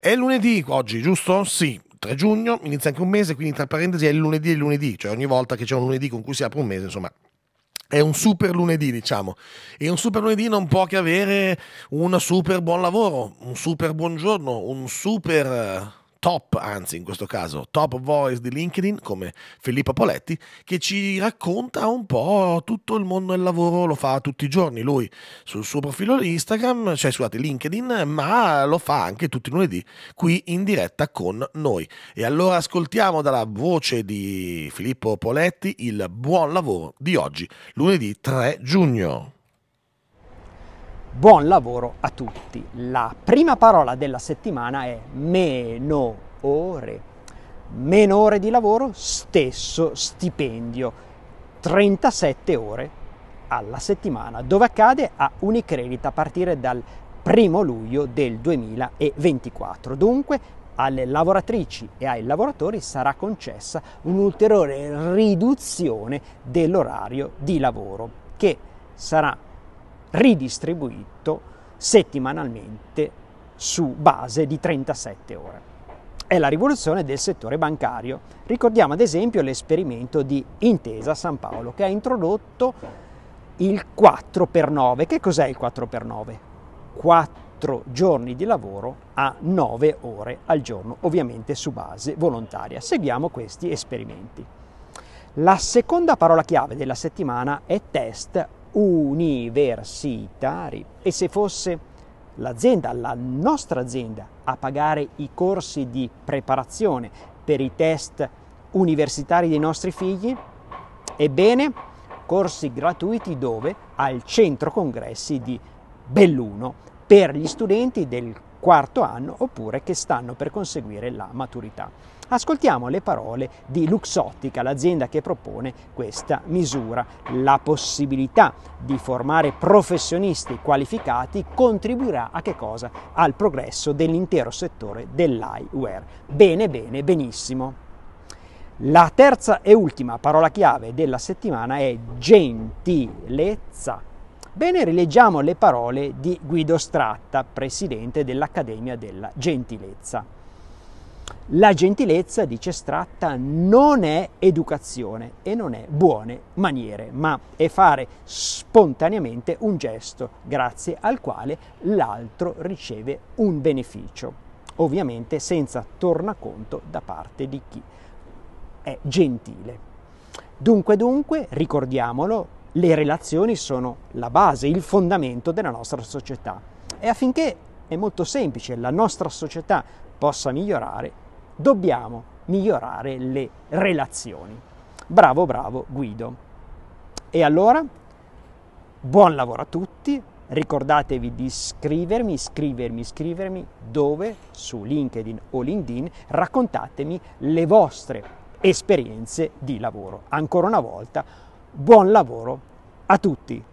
È lunedì oggi, giusto? Sì. 3 giugno, inizia anche un mese, quindi tra parentesi è il lunedì e il lunedì, cioè ogni volta che c'è un lunedì con cui si apre un mese, insomma, è un super lunedì, diciamo. E un super lunedì non può che avere un super buon lavoro, un super buongiorno, un super top, anzi in questo caso top voice di LinkedIn come Filippo Poletti che ci racconta un po' tutto il mondo del lavoro, lo fa tutti i giorni lui sul suo profilo Instagram, cioè scusate LinkedIn, ma lo fa anche tutti i lunedì qui in diretta con noi. E allora ascoltiamo dalla voce di Filippo Poletti il buon lavoro di oggi, lunedì 3 giugno. Buon lavoro a tutti! La prima parola della settimana è meno ore. Meno ore di lavoro, stesso stipendio. 37 ore alla settimana, dove accade a Unicredit a partire dal primo luglio del 2024. Dunque, alle lavoratrici e ai lavoratori sarà concessa un'ulteriore riduzione dell'orario di lavoro che sarà ridistribuito settimanalmente su base di 37 ore. È la rivoluzione del settore bancario. Ricordiamo ad esempio l'esperimento di Intesa San Paolo che ha introdotto il 4x9. Che cos'è il 4x9? 4 giorni di lavoro a 9 ore al giorno, ovviamente su base volontaria. Seguiamo questi esperimenti. La seconda parola chiave della settimana è test universitari e se fosse l'azienda, la nostra azienda, a pagare i corsi di preparazione per i test universitari dei nostri figli? Ebbene, corsi gratuiti dove? Al centro congressi di Belluno per gli studenti del quarto anno oppure che stanno per conseguire la maturità. Ascoltiamo le parole di Luxottica, l'azienda che propone questa misura, la possibilità di formare professionisti qualificati contribuirà a che cosa? Al progresso dell'intero settore dell'eyewear. Bene, bene, benissimo. La terza e ultima parola chiave della settimana è gentilezza. Bene, rileggiamo le parole di Guido Stratta, presidente dell'Accademia della Gentilezza. La gentilezza, dice Stratta, non è educazione e non è buone maniere, ma è fare spontaneamente un gesto grazie al quale l'altro riceve un beneficio, ovviamente senza tornaconto da parte di chi è gentile. Dunque, dunque, ricordiamolo, le relazioni sono la base, il fondamento della nostra società e affinché è molto semplice, la nostra società possa migliorare, dobbiamo migliorare le relazioni. Bravo, bravo Guido. E allora, buon lavoro a tutti, ricordatevi di iscrivermi, iscrivermi, iscrivermi dove? Su LinkedIn o LinkedIn, raccontatemi le vostre esperienze di lavoro. Ancora una volta, buon lavoro a tutti!